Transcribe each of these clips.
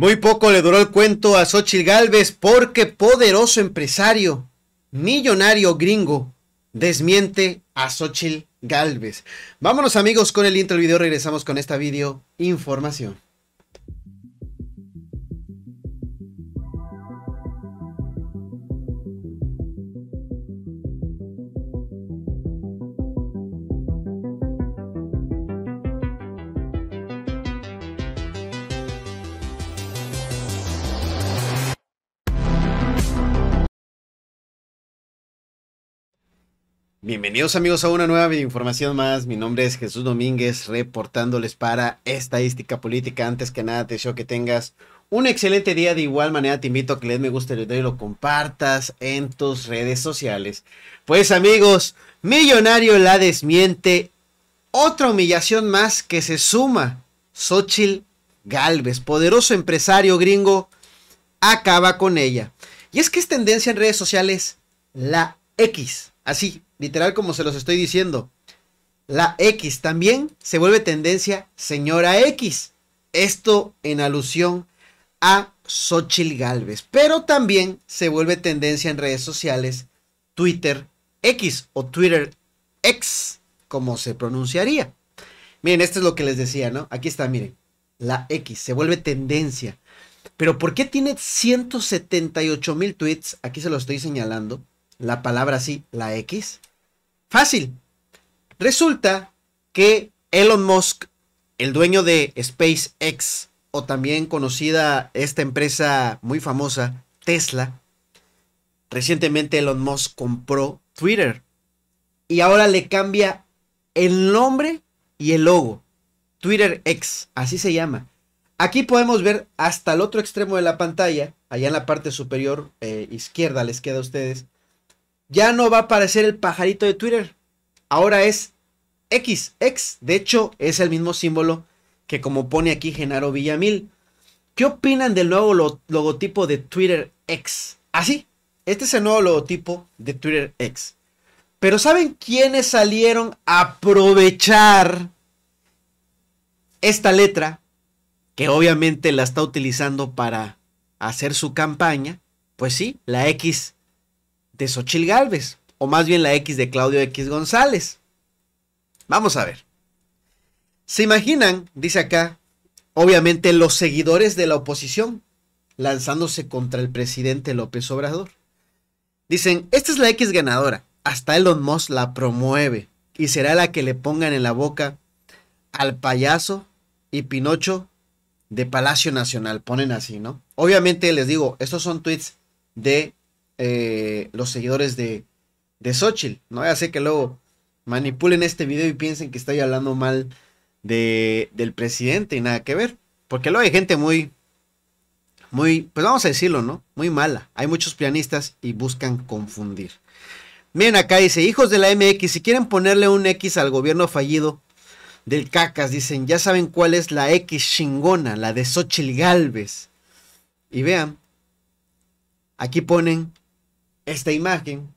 Muy poco le duró el cuento a Xochitl Galvez porque poderoso empresario, millonario gringo, desmiente a Xochitl Galvez. Vámonos amigos con el intro del video, regresamos con esta video información. Bienvenidos amigos a una nueva información más. Mi nombre es Jesús Domínguez, reportándoles para Estadística Política. Antes que nada, te deseo que tengas un excelente día. De igual manera, te invito a que les me gusta el video y lo compartas en tus redes sociales. Pues amigos, Millonario la desmiente. Otra humillación más que se suma. Xochitl Galvez, poderoso empresario gringo, acaba con ella. Y es que es tendencia en redes sociales la X. Así, literal como se los estoy diciendo. La X también se vuelve tendencia señora X. Esto en alusión a Xochil Galvez. Pero también se vuelve tendencia en redes sociales Twitter X o Twitter X, como se pronunciaría. Miren, esto es lo que les decía, ¿no? Aquí está, miren. La X se vuelve tendencia. Pero ¿por qué tiene 178 mil tweets? Aquí se lo estoy señalando. La palabra sí, la X. Fácil. Resulta que Elon Musk, el dueño de SpaceX, o también conocida esta empresa muy famosa, Tesla, recientemente Elon Musk compró Twitter y ahora le cambia el nombre y el logo. Twitter X, así se llama. Aquí podemos ver hasta el otro extremo de la pantalla, allá en la parte superior eh, izquierda les queda a ustedes, ya no va a aparecer el pajarito de Twitter. Ahora es X, X. De hecho, es el mismo símbolo que como pone aquí Genaro Villamil. ¿Qué opinan del nuevo logotipo de Twitter X? Así, ah, este es el nuevo logotipo de Twitter X. Pero ¿saben quiénes salieron a aprovechar esta letra? Que obviamente la está utilizando para hacer su campaña. Pues sí, la X de Xochil o más bien la X de Claudio X González. Vamos a ver. ¿Se imaginan, dice acá, obviamente los seguidores de la oposición lanzándose contra el presidente López Obrador? Dicen, esta es la X ganadora, hasta Elon Musk la promueve y será la que le pongan en la boca al payaso y Pinocho de Palacio Nacional, ponen así, ¿no? Obviamente les digo, estos son tweets de eh, los seguidores de, de Xochitl, ¿no? a hacer que luego manipulen este video y piensen que estoy hablando mal de, del presidente y nada que ver. Porque luego hay gente muy, muy, pues vamos a decirlo, ¿no? Muy mala. Hay muchos pianistas y buscan confundir. Miren acá dice, hijos de la MX, si quieren ponerle un X al gobierno fallido del cacas, dicen, ya saben cuál es la X chingona, la de Xochitl Galvez. Y vean, aquí ponen esta imagen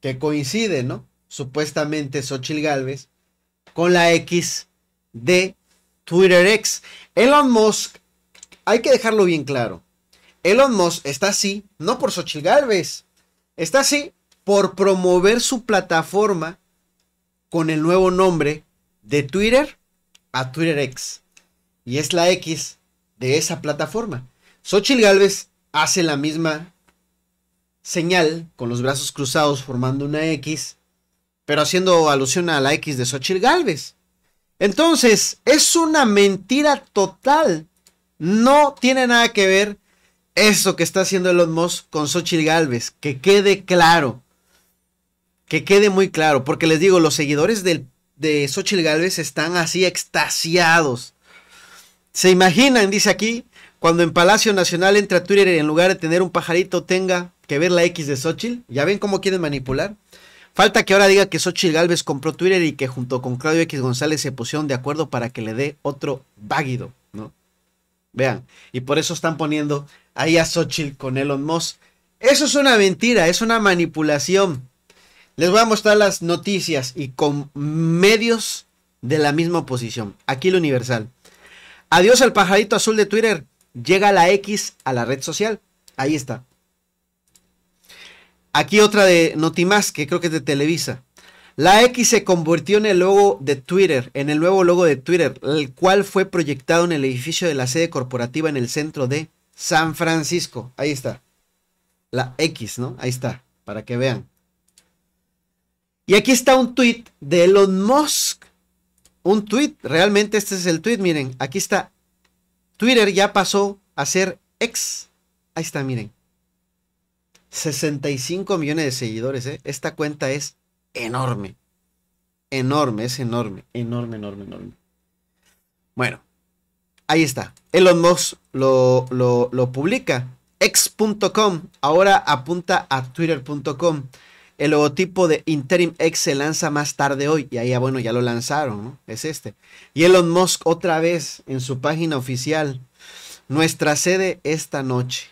que coincide, ¿no? Supuestamente Xochitl Galvez con la X de Twitter X. Elon Musk, hay que dejarlo bien claro. Elon Musk está así, no por Xochitl Galvez, está así por promover su plataforma con el nuevo nombre de Twitter a Twitter X. Y es la X de esa plataforma. Xochitl Galvez hace la misma señal con los brazos cruzados formando una X, pero haciendo alusión a la X de Xochitl Galvez. Entonces, es una mentira total. No tiene nada que ver eso que está haciendo Elon Musk con Xochitl Galvez. Que quede claro. Que quede muy claro. Porque les digo, los seguidores de Xochitl Galvez están así extasiados. Se imaginan, dice aquí, cuando en Palacio Nacional entra Twitter y en lugar de tener un pajarito tenga que ver la X de Xochitl. ¿Ya ven cómo quieren manipular? Falta que ahora diga que Xochitl Galvez compró Twitter y que junto con Claudio X González se pusieron de acuerdo para que le dé otro váguido, ¿no? Vean, y por eso están poniendo ahí a Xochitl con Elon Musk. Eso es una mentira, es una manipulación. Les voy a mostrar las noticias y con medios de la misma oposición. Aquí el Universal. Adiós al pajarito azul de Twitter. Llega la X a la red social. Ahí está. Aquí otra de Notimás, que creo que es de Televisa. La X se convirtió en el logo de Twitter, en el nuevo logo de Twitter, el cual fue proyectado en el edificio de la sede corporativa en el centro de San Francisco. Ahí está. La X, ¿no? Ahí está, para que vean. Y aquí está un tweet de Elon Musk un tweet. Realmente este es el tweet. Miren, aquí está. Twitter ya pasó a ser ex. Ahí está, miren. 65 millones de seguidores. ¿eh? Esta cuenta es enorme. Enorme, es enorme. Enorme, enorme, enorme. Bueno, ahí está. Elon Musk lo, lo, lo publica. ex.com, ahora apunta a Twitter.com. El logotipo de Interim X se lanza más tarde hoy. Y ahí, ah, bueno, ya lo lanzaron, ¿no? Es este. Y Elon Musk otra vez en su página oficial. Nuestra sede esta noche.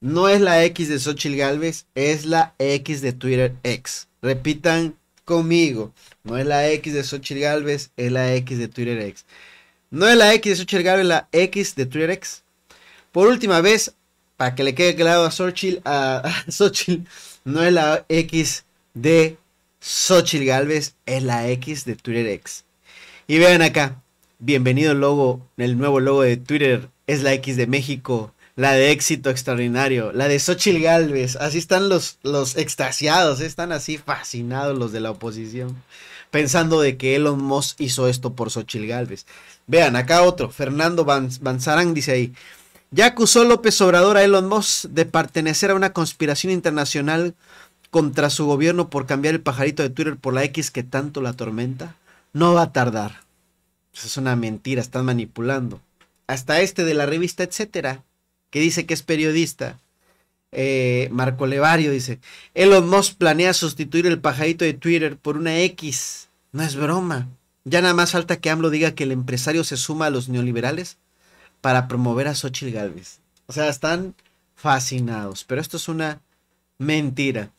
No es la X de Xochitl Galvez, es la X de Twitter X. Repitan conmigo. No es la X de Xochitl Galvez, es la X de Twitter X. No es la X de Xochitl Galvez, es la X de Twitter X. Por última vez, para que le quede claro a sochi a, No es la X de Xochitl Galvez, es la X de Twitter X. Y vean acá, bienvenido el logo, el nuevo logo de Twitter, es la X de México, la de éxito extraordinario, la de Xochitl Galvez. Así están los, los extasiados, están así fascinados los de la oposición, pensando de que Elon Musk hizo esto por Xochitl Galvez. Vean, acá otro, Fernando Banzarán dice ahí, ya acusó López Obrador a Elon Musk de pertenecer a una conspiración internacional contra su gobierno por cambiar el pajarito de Twitter por la X que tanto la atormenta. No va a tardar. es una mentira, están manipulando. Hasta este de la revista Etcétera, que dice que es periodista. Eh, Marco Levario dice, Elon Musk planea sustituir el pajarito de Twitter por una X. No es broma. Ya nada más falta que AMLO diga que el empresario se suma a los neoliberales para promover a Xochitl Galvez. O sea, están fascinados, pero esto es una mentira.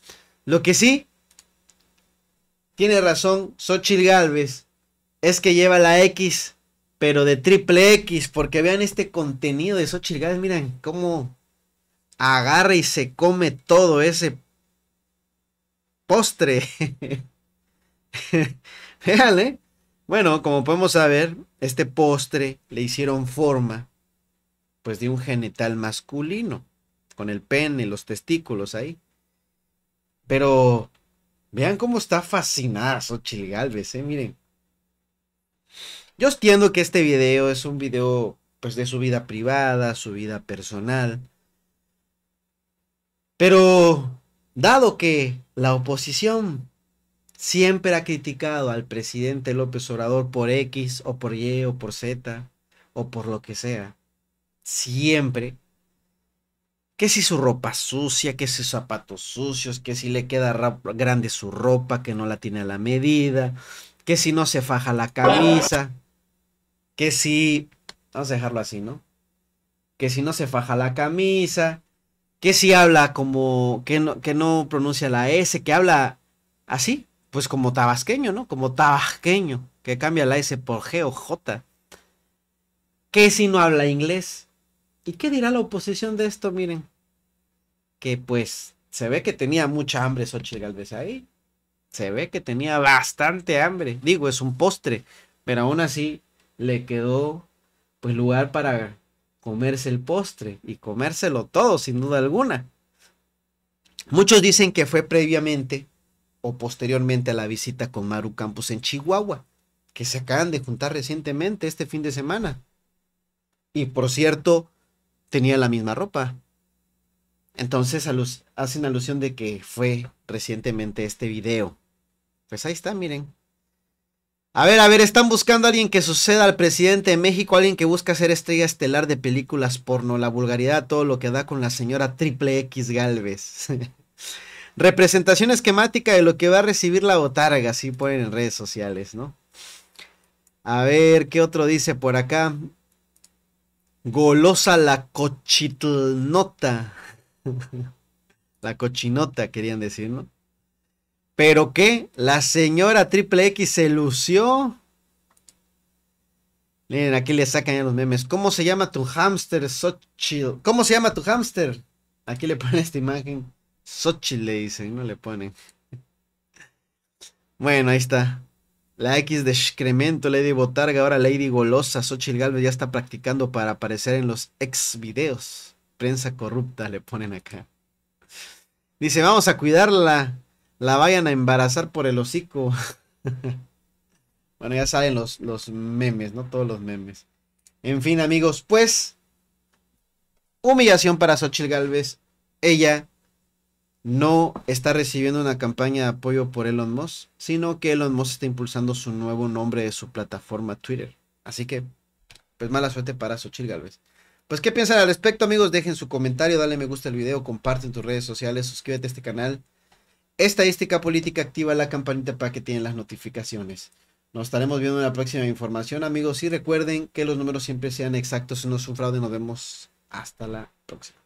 Lo que sí tiene razón Xochitl Galvez es que lleva la X, pero de triple X, porque vean este contenido de Xochitl Galvez, miren cómo agarra y se come todo ese postre. Fíjale... Bueno, como podemos saber, este postre le hicieron forma pues de un genital masculino, con el pene, los testículos ahí. Pero vean cómo está fascinada Sochil Galvez, ¿eh? miren. Yo entiendo que este video es un video pues de su vida privada, su vida personal. Pero dado que la oposición siempre ha criticado al presidente López Obrador por X o por Y o por Z o por lo que sea, siempre que si su ropa sucia, que si sus zapatos sucios, que si le queda grande su ropa, que no la tiene a la medida, que si no se faja la camisa, que si, vamos a dejarlo así, ¿no? Que si no se faja la camisa, que si habla como, que no, que no pronuncia la S, que habla así, pues como tabasqueño, ¿no? Como tabasqueño, que cambia la S por G o J. Que si no habla inglés, ¿Y qué dirá la oposición de esto? Miren, que pues se ve que tenía mucha hambre Xochitl Galvez ahí. Se ve que tenía bastante hambre. Digo, es un postre, pero aún así le quedó pues lugar para comerse el postre y comérselo todo, sin duda alguna. Muchos dicen que fue previamente o posteriormente a la visita con Maru Campos en Chihuahua, que se acaban de juntar recientemente este fin de semana. Y por cierto, tenía la misma ropa. Entonces hacen alusión de que fue recientemente este video. Pues ahí está, miren. A ver, a ver, están buscando a alguien que suceda al presidente de México, alguien que busca ser estrella estelar de películas porno, la vulgaridad, todo lo que da con la señora Triple X Galvez. Representación esquemática de lo que va a recibir la botarga, así ponen en redes sociales, ¿no? A ver, ¿qué otro dice por acá? Golosa la cochitlnota. la cochinota, querían decir, ¿no? Pero qué, la señora Triple X se lució. Miren, aquí le sacan ya los memes. ¿Cómo se llama tu hámster, Xochitl? ¿Cómo se llama tu hámster? Aquí le ponen esta imagen. Xochitl le dicen, no le ponen. Bueno, ahí está. La X de excremento, Lady Botarga, ahora Lady Golosa, Xochitl Galvez ya está practicando para aparecer en los ex videos. Prensa corrupta le ponen acá. Dice, vamos a cuidarla. La vayan a embarazar por el hocico. bueno, ya salen los, los memes, ¿no? Todos los memes. En fin, amigos, pues. Humillación para Xochitl Galvez. Ella no está recibiendo una campaña de apoyo por Elon Musk, sino que Elon Musk está impulsando su nuevo nombre de su plataforma Twitter. Así que, pues mala suerte para Xochitl Galvez. Pues, ¿qué piensan al respecto, amigos? Dejen su comentario, dale me gusta al video, comparten tus redes sociales, suscríbete a este canal. Estadística Política, activa la campanita para que tienen las notificaciones. Nos estaremos viendo en la próxima información, amigos. Y recuerden que los números siempre sean exactos, no es un fraude. Nos vemos hasta la próxima.